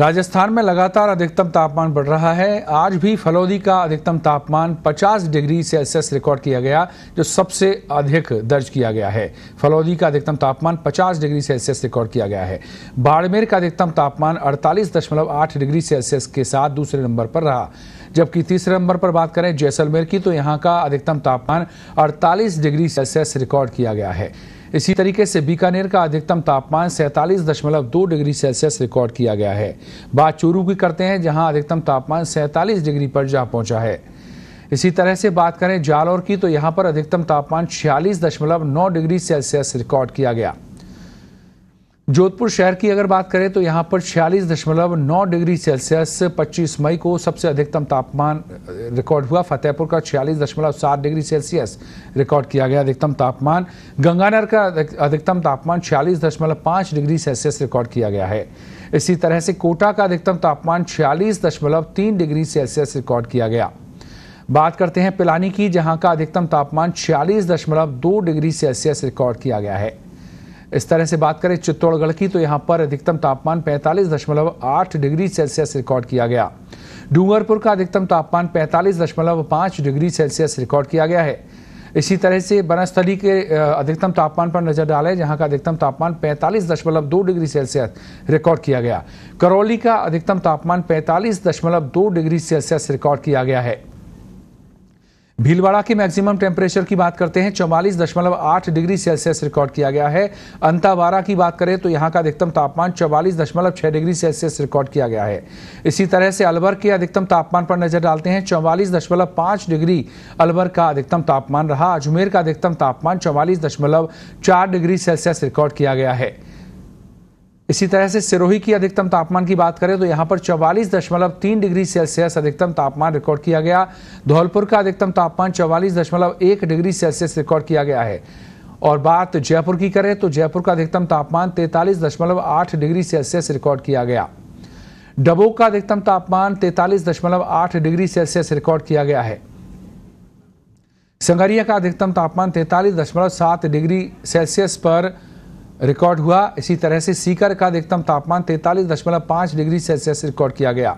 राजस्थान में लगातार अधिकतम तापमान बढ़ रहा है आज भी फलौदी का अधिकतम तापमान 50 डिग्री सेल्सियस रिकॉर्ड किया गया जो सबसे अधिक दर्ज किया गया है फलौदी का अधिकतम तापमान 50 डिग्री सेल्सियस रिकॉर्ड किया गया है बाड़मेर का अधिकतम तापमान 48.8 डिग्री सेल्सियस के साथ दूसरे नंबर पर रहा जबकि तीसरे नंबर पर बात करें जैसलमेर की तो यहाँ का अधिकतम तापमान अड़तालीस डिग्री सेल्सियस रिकॉर्ड किया गया है इसी तरीके से बीकानेर का अधिकतम तापमान सैंतालीस दशमलव दो डिग्री सेल्सियस रिकॉर्ड किया गया है बात चूरू की करते हैं जहां अधिकतम तापमान सैंतालीस डिग्री पर जा पहुंचा है इसी तरह से बात करें जालौर की तो यहां पर अधिकतम तापमान छियालीस दशमलव नौ डिग्री सेल्सियस रिकॉर्ड किया गया जोधपुर शहर की अगर बात करें तो यहाँ पर छियालीस दशमलव नौ डिग्री सेल्सियस 25 मई को सबसे अधिकतम तापमान रिकॉर्ड हुआ फतेहपुर का छियालीस दशमलव सात डिग्री सेल्सियस रिकॉर्ड किया गया अधिकतम तापमान गंगानगर का अधिकतम तापमान छियालीस दशमलव पाँच डिग्री सेल्सियस रिकॉर्ड किया गया है इसी तरह से कोटा का अधिकतम तापमान छियालीस दशमलव तीन डिग्री सेल्सियस रिकॉर्ड किया गया बात करते हैं पिलानी की जहाँ का अधिकतम तापमान छियालीस दशमलव दो डिग्री सेल्सियस रिकॉर्ड किया गया है इस तरह से बात करें चित्तौड़गढ़ की तो यहाँ पर अधिकतम तापमान 45.8 डिग्री सेल्सियस रिकॉर्ड किया गया डूंगरपुर का अधिकतम तापमान 45.5 डिग्री सेल्सियस रिकॉर्ड किया गया है इसी तरह से बनस्थली के अधिकतम तापमान पर नजर डालें जहां का अधिकतम तापमान 45.2 डिग्री सेल्सियस रिकॉर्ड किया गया करौली का अधिकतम तापमान 45.2 डिग्री सेल्सियस रिकॉर्ड किया गया है भीलवाड़ा के मैक्सिमम टेम्परेचर की बात करते हैं चौवालीस दशमलव आठ डिग्री सेल्सियस रिकॉर्ड किया गया है अंतावारा की बात करें तो यहाँ का अधिकतम तापमान चौवालीस दशमलव छः डिग्री सेल्सियस रिकॉर्ड किया गया है इसी तरह से अलवर के अधिकतम तापमान पर नजर डालते हैं चौवालीस दशमलव पाँच डिग्री अलवर का अधिकतम तापमान रहा अजमेर का अधिकतम तापमान चौवालीस दशमलव चार डिग्री सेल्सियस रिकॉर्ड किया गया है इसी तरह से सिरोही की अधिकतम तापमान की बात करें तो यहाँ पर चौवालीस दशमलव तीन डिग्री सेल्सियस अधिकतम तापमान रिकॉर्ड किया गया धौलपुर का अधिकतम तापमान चौवालीस दशमलव एक डिग्री सेल्सियस रिकॉर्ड किया गया है और बात जयपुर की करें तो जयपुर का अधिकतम तापमान तैतालीस दशमलव आठ डिग्री सेल्सियस रिकॉर्ड किया गया डबोक का अधिकतम तापमान तैतालीस दशमलव आठ डिग्री सेल्सियस रिकॉर्ड किया गया है संगरिया का अधिकतम तापमान तैतालीस दशमलव सात डिग्री सेल्सियस पर रिकॉर्ड हुआ इसी तरह से सीकर का अधिकतम तापमान तैतालीस दशमलव पांच डिग्री सेल्सियस रिकॉर्ड किया गया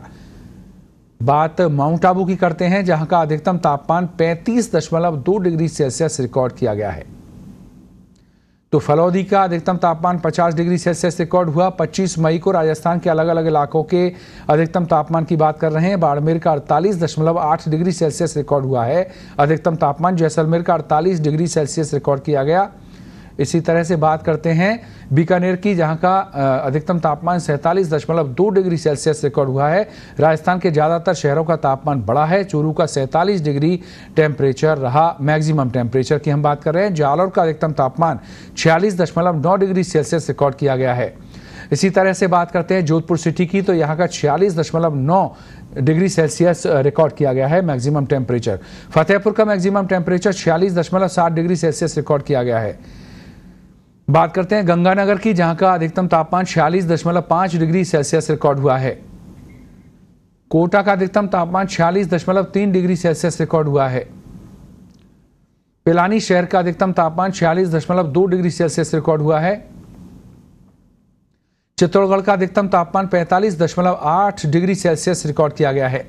बात माउंट आबू की करते हैं जहां का अधिकतम तापमान पैंतीस दशमलव दो डिग्री सेल्सियस रिकॉर्ड किया गया है तो फलौदी का अधिकतम तापमान 50 डिग्री सेल्सियस रिकॉर्ड हुआ 25 मई को राजस्थान के अलग अलग इलाकों के अधिकतम तापमान की बात कर रहे हैं बाड़मेर का अड़तालीस दशमलव आठ डिग्री सेल्सियस रिकॉर्ड हुआ है अधिकतम तापमान जैसलमेर का अड़तालीस डिग्री सेल्सियस रिकॉर्ड किया गया इसी तरह से बात करते हैं बीकानेर की जहां का अधिकतम तापमान सैंतालीस दशमलव दो डिग्री सेल्सियस रिकॉर्ड हुआ है राजस्थान के ज़्यादातर शहरों का तापमान बढ़ा है चूरू का सैंतालीस डिग्री टेम्परेचर रहा मैक्सिमम टेम्परेचर की हम बात कर रहे हैं जालौर का अधिकतम तापमान छियालीस दशमलव नौ डिग्री सेल्सियस रिकॉर्ड किया गया है इसी तरह से बात करते हैं जोधपुर सिटी की तो यहाँ का छियालीस दशमलव नौ डिग्री सेल्सियस रिकॉर्ड किया गया है मैक्सिमम टेम्परेचर फतेहपुर का मैक्सिमम टेम्परेचर छियालीस दशमलव सात डिग्री सेल्सियस रिकॉर्ड किया गया है बात करते हैं गंगानगर की जहां का अधिकतम तापमान छियालीस दशमलव पांच डिग्री सेल्सियस रिकॉर्ड हुआ है कोटा का अधिकतम तापमान छियालीस दशमलव तीन डिग्री सेल्सियस रिकॉर्ड हुआ है पिलानी शहर का अधिकतम तापमान छियालीस दशमलव दो डिग्री सेल्सियस रिकॉर्ड हुआ है चित्तौड़गढ़ का अधिकतम तापमान पैंतालीस दशमलव आठ डिग्री सेल्सियस रिकॉर्ड किया गया है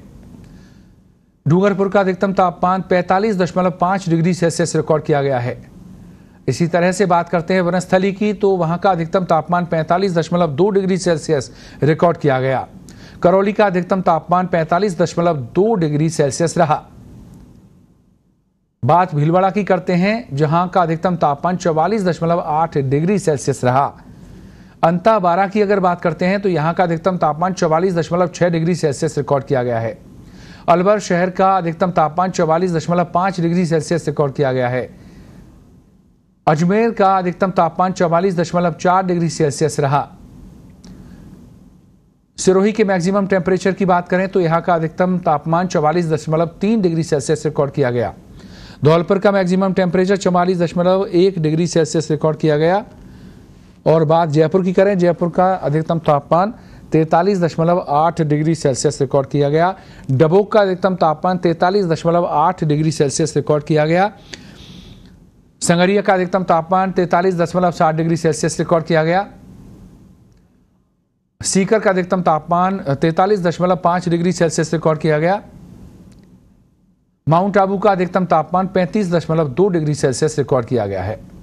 डूंगरपुर का अधिकतम तापमान पैंतालीस दशमलव पांच डिग्री सेल्सियस रिकॉर्ड किया गया है इसी तरह से बात करते हैं वनस्थली की तो वहां का अधिकतम तापमान 45.2 डिग्री सेल्सियस रिकॉर्ड किया गया करौली का अधिकतम तापमान 45.2 डिग्री सेल्सियस रहा बात भीलवाड़ा की करते हैं जहां का अधिकतम तापमान 44.8 डिग्री सेल्सियस रहा अंताबारा की अगर बात करते हैं तो यहां का अधिकतम तापमान 44.6 डिग्री सेल्सियस रिकॉर्ड किया गया है अलवर शहर का अधिकतम तापमान 44.5 डिग्री सेल्सियस रिकॉर्ड किया गया है अजमेर का अधिकतम तापमान चौवालीस दशमलव चार डिग्री सेल्सियस रहा सिरोही के मैक्सिमम टेम्परेचर की बात करें तो यहां का अधिकतम तापमान चौवालीस दशमलव तीन डिग्री सेल्सियस रिकॉर्ड किया गया धौलपुर का मैक्सिमम टेम्परेचर चौवालीस दशमलव एक डिग्री सेल्सियस रिकॉर्ड किया गया और बात जयपुर की करें जयपुर का अधिकतम तापमान तैतालीस दशमलव आठ डिग्री सेल्सियस रिकॉर्ड किया गया डबोक का अधिकतम तापमान तैतालीस दशमलव आठ डिग्री सेल्सियस रिकॉर्ड किया गया संगरिया का अधिकतम तापमान तैतालीस दशमलव सात डिग्री सेल्सियस रिकॉर्ड किया गया सीकर का अधिकतम तापमान तैतालीस दशमलव पांच डिग्री सेल्सियस रिकॉर्ड किया गया माउंट आबू का अधिकतम तापमान पैंतीस दशमलव दो डिग्री सेल्सियस रिकॉर्ड किया गया है